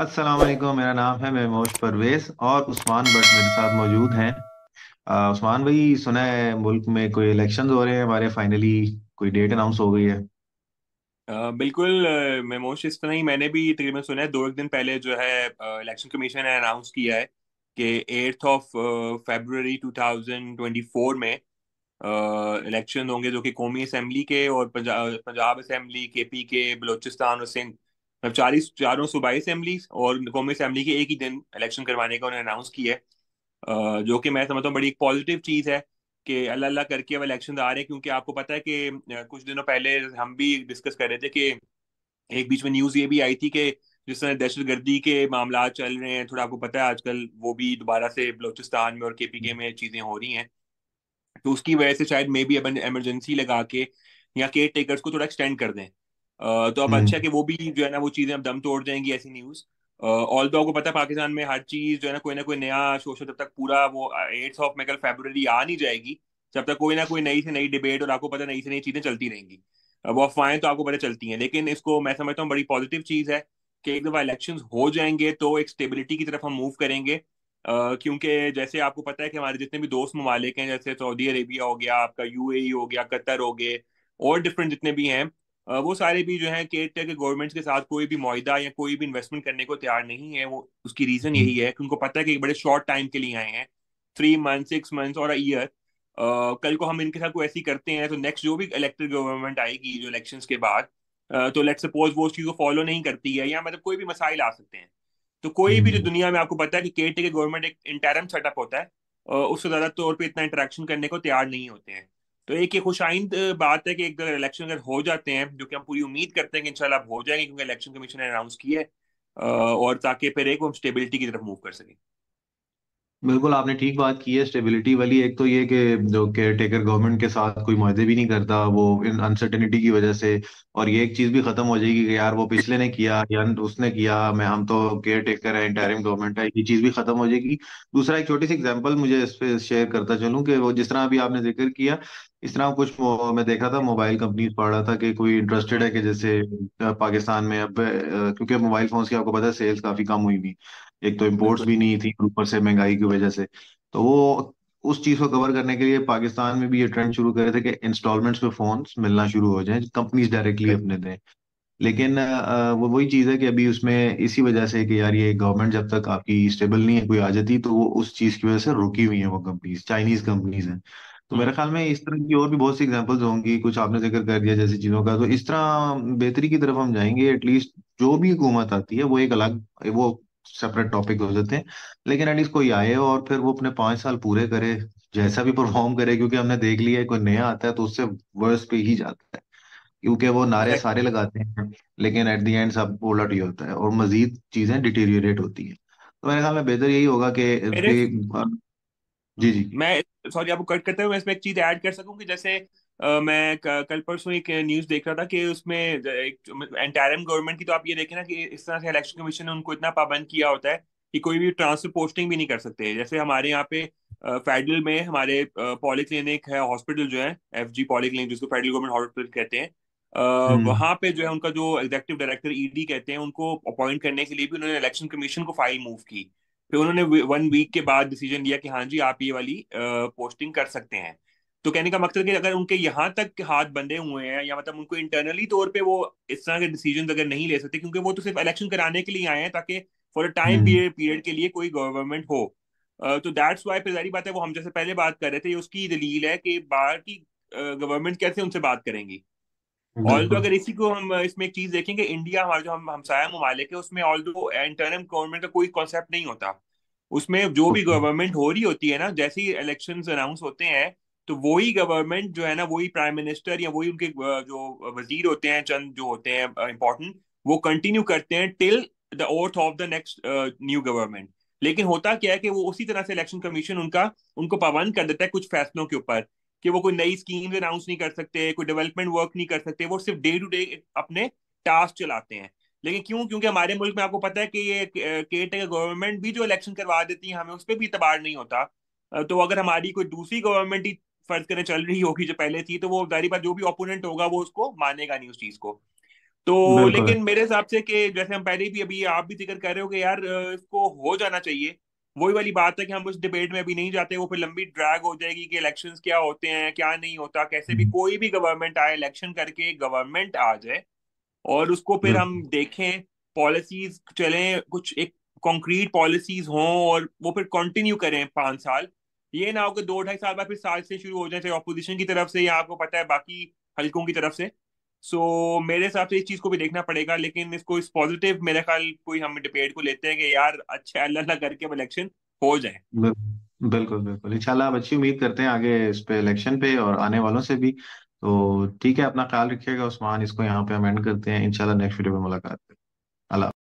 अस्सलाम मेरा नाम है महमोश परवेज और उस्मान भट्ट मेरे साथ मौजूद हैं उस्मान भाई सुना है मुल्क में कोई इलेक्शन हो रहे हैं हमारे फाइनली कोई डेट अनाउंस हो गई है आ, बिल्कुल महमोश इस तरह ही मैंने भी तकरीबन सुना है दो एक दिन पहले जो है इलेक्शन कमीशन ने अनाउंस किया है कि एट्थ ऑफ फेबररी 2024 में इलेक्शन होंगे जो कि कौमी असम्बली के और पंजाब असम्बली के पी के बलोचिस्तान और सिंध मतलब चालीस चारों सूबाई असम्बली और कौमी असम्बली के एक ही दिन इलेक्शन करवाने का उन्होंने अनाउंस किया है जो कि मैं समझता हूँ बड़ी एक पॉजिटिव चीज़ है कि अल्लाह अल्लाह करके अब इलेक्शन आ रहे हैं क्योंकि आपको पता है कि कुछ दिनों पहले हम भी डिस्कस कर रहे थे कि एक बीच में न्यूज़ ये भी आई थी कि जिस तरह दहशत गर्दी के मामला चल रहे हैं थोड़ा आपको पता है आजकल वो भी दोबारा से बलोचिस्तान में और के पी के में चीज़ें हो रही हैं तो उसकी वजह से शायद मे बी अपन एमरजेंसी लगा के या केयर टेकर्स को थोड़ा एक्सटेंड कर दें तो अब हम्म। अच्छा कि वो भी जो है ना वो चीजें अब दम तोड़ जाएंगी ऐसी न्यूज ऑल दो आपको पता है पाकिस्तान में हर चीज जो है ना कोई ना कोई नया सोशल जब तक पूरा वो एट्स ऑफ मेकल फेबर आ नहीं जाएगी जब तक कोई ना कोई नई से नई डिबेट और आपको पता नई से नई चीजें चलती रहेंगी वो अफवाहें तो आपको पता चलती हैं लेकिन इसको मैं समझता हूँ बड़ी पॉजिटिव चीज है कि एक दफा इलेक्शन हो जाएंगे तो एक स्टेबिलिटी की तरफ हम मूव करेंगे क्योंकि जैसे आपको पता है कि हमारे जितने भी दोस्त ममालिक हैं जैसे सऊदी अरेबिया हो गया आपका यू e हो गया कतर हो गए और डिफरेंट जितने भी हैं वो सारे भी जो है केयर के गवर्नमेंट्स के साथ कोई भी माहा या कोई भी इन्वेस्टमेंट करने को तैयार नहीं है वो उसकी रीजन यही है कि उनको पता है कि बड़े शॉर्ट टाइम के लिए आए हैं थ्री मंथ सिक्स मंथ और अ ईयर कल को हम इनके साथ कोई ऐसी करते हैं तो नेक्स्ट जो भी इलेक्टेड गवर्नमेंट आएगी जो इलेक्शन के बाद तो लेट सपोज वो उस चीज़ को फॉलो नहीं करती है या मतलब कोई भी मसाइल आ सकते हैं तो कोई भी जो हम्म। दुनिया में आपको पता है कि केट के गवर्नमेंट एक इंटरम सेटअप होता है उससे ज़्यादा तौर पर इतना इंटरेक्शन करने को तैयार नहीं होते हैं तो एक ये खुश आइंद बात है कि एक अगर इलेक्शन अगर हो जाते हैं जो कि हम पूरी उम्मीद करते हैं कि इंशाल्लाह हो जाएंगे क्योंकि इलेक्शन कमीशन ने अनाउंस किया है और ताकि फिर एक हम स्टेबिलिटी की तरफ मूव कर सकें बिल्कुल आपने ठीक बात की है स्टेबिलिटी वाली एक तो ये कि जो केयर टेकर गवर्नमेंट के साथ कोई मुआहदे भी नहीं करता वो इन अनसर्टेनिटी की वजह से और ये एक चीज़ भी खत्म हो जाएगी कि यार वो पिछले ने किया या उसने किया मैं हम तो केयर टेकर है इंटरिम गवर्नमेंट है ये चीज़ भी खत्म हो जाएगी दूसरा एक छोटी सी एग्जाम्पल मुझे इस पे शेयर करता चलूँ कि वो जिस तरह अभी आपने जिक्र किया इस तरह कुछ मैं देख रहा था मोबाइल कंपनी पढ़ रहा था कि कोई इंटरेस्टेड है कि जैसे पाकिस्तान में अब क्योंकि मोबाइल फोन्स की आपको पता है सेल्स काफी कम हुई थी एक तो इम्पोर्ट्स भी नहीं थी ऊपर से महंगाई की वजह से तो वो उस चीज को कवर करने के लिए पाकिस्तान में भी ये ट्रेंड शुरू करे थे कि इंस्टॉलमेंट्स पे फोन मिलना शुरू हो जाए कंपनीज डायरेक्टली अपने दें लेकिन वो वही चीज़ है कि अभी उसमें इसी वजह से कि यार ये गवर्नमेंट जब तक आपकी स्टेबल नहीं है कोई आ जाती तो वो उस चीज़ की वजह से रुकी हुई है वो कंपनीज चाइनीज कंपनीज हैं तो मेरे हम्म। ख्याल में इस तरह की और भी बहुत सी एग्जांपल्स होंगी कुछ आपने जिक्र कर दिया जैसी चीज़ों का तो इस तरह बेहतरी की तरफ हम जाएंगे एटलीस्ट जो भी हुकूमत आती है वो एक अलग वो सेपरेट टॉपिक हो जाते हैं लेकिन एटलीस्ट कोई आए और फिर वो अपने पांच साल पूरे करे जैसा भी परफॉर्म करे क्योंकि हमने देख लिया है कोई नया आता है तो उससे वर्स पे ही जाता है क्योंकि वो नारे सारे लगाते हैं लेकिन एट दी एंड सब उलट ही होता है और मजीद चीजें डिटेरियोरेट होती हैं तो मेरे ख्याल में बेहतर यही होगा कि हाँ। जी जी मैं सॉरी आपको कट करते हुए इसमें एक चीज ऐड कर सकूं कि जैसे आ, मैं कल परसों एक न्यूज देख रहा था कि उसमें एंटायरम गवर्नमेंट की तो आप ये देखें ना कि इस तरह से इलेक्शन कमीशन ने उनको इतना पाबंद किया होता है कि कोई भी ट्रांसफर पोस्टिंग भी नहीं कर सकते जैसे हमारे यहाँ पे फेडरल में हमारे पॉलिक्लिनिक है हॉस्पिटल जो है एफ जी पॉलिक्लिनिक जिसको फेडरल गवर्नमेंट हॉस्पिटल कहते हैं हम्म। वहां पे जो है उनका जो एग्जेक्टिव डायरेक्टर ईडी कहते हैं उनको अपॉइंट करने के लिए भी उन्होंने इलेक्शन कमीशन को फाइल मूव की फिर उन्होंने वन वीक के बाद डिसीजन लिया कि हाँ जी आप ये वाली पोस्टिंग कर सकते हैं तो कहने का मकसद कि अगर उनके यहाँ तक हाथ बंधे हुए हैं या मतलब उनको इंटरनली तौर पे वो इस तरह के डिसीजन अगर नहीं ले सकते क्योंकि वो तो सिर्फ इलेक्शन कराने के लिए आए हैं ताकि फॉर अ टाइम पीरियड के लिए कोई गवर्नमेंट हो तो दैट्स वाई फिर जारी बात है वो हम जैसे पहले बात कर रहे थे ये उसकी दलील है कि बाहर की गवर्नमेंट कैसे उनसे बात करेंगी ऑल दो अगर इसी को हम इसमें एक चीज देखेंगे इंडिया हमारा जो हम हमसाया ममालिक है उसमें ऑल दो इंटरनल गवर्नमेंट का कोई कॉन्सेप्ट नहीं होता उसमें जो भी गवर्नमेंट हो रही होती है ना जैसे ही इलेक्शन अनाउंस होते हैं तो वही गवर्नमेंट जो है ना वही प्राइम मिनिस्टर या वही उनके जो वजीर होते हैं चंद जो होते हैं इंपॉर्टेंट वो कंटिन्यू करते हैं till the oath of the next new government लेकिन होता क्या है कि वो उसी तरह से इलेक्शन कमीशन उनका उनको पाबंद कर देता है कुछ फैसलों के ऊपर कि वो कोई नई स्कीम्स अनाउंस नहीं कर सकते कोई डेवलपमेंट वर्क नहीं कर सकते वो सिर्फ डे टू डे अपने टास्क चलाते हैं लेकिन क्यों क्योंकि हमारे मुल्क में आपको पता है कि ये केयर टेकर गवर्नमेंट भी जो इलेक्शन करवा देती है हमें उस पर भी इतबार नहीं होता तो अगर हमारी कोई दूसरी गवर्नमेंट ही फर्ज करें चल रही होगी जो पहले थी तो वो जारी बात जो भी ओपोनेंट होगा वो उसको मानेगा नहीं उस चीज को तो लेकिन मेरे हिसाब से कि जैसे हम पहले भी अभी आप भी जिक्र कर रहे हो कि यार इसको हो जाना चाहिए वही वाली बात है कि हम उस डिबेट में अभी नहीं जाते वो फिर लंबी ड्रैग हो जाएगी कि इलेक्शंस क्या होते हैं क्या नहीं होता कैसे भी हम्म। कोई भी गवर्नमेंट आए इलेक्शन करके गवर्नमेंट आ जाए और उसको फिर हम्म। हम देखें पॉलिसीज चले कुछ एक कंक्रीट पॉलिसीज हों और वो फिर कंटिन्यू करें पांच साल ये ना हो कि दो ढाई साल बाद फिर साल से शुरू हो जाए चाहे अपोजिशन की तरफ से या आपको पता है बाकी हल्कों की तरफ से सो so, मेरे हिसाब से इस चीज को भी देखना पड़ेगा लेकिन इसको इस पॉजिटिव मेरे ख्याल कोई हम डिबेट को लेते हैं कि यार अच्छे अल्लाह अल्लाह करके इलेक्शन हो जाए बिल्कुल बिल्कुल इंशाल्लाह आप अच्छी उम्मीद करते हैं आगे इस पे इलेक्शन पे और आने वालों से भी तो ठीक है अपना ख्याल रखिएगा उस्मान इसको यहाँ पे हम एंड करते हैं इंशाल्लाह नेक्स्ट वीडियो में मुलाकात करें अल्लाह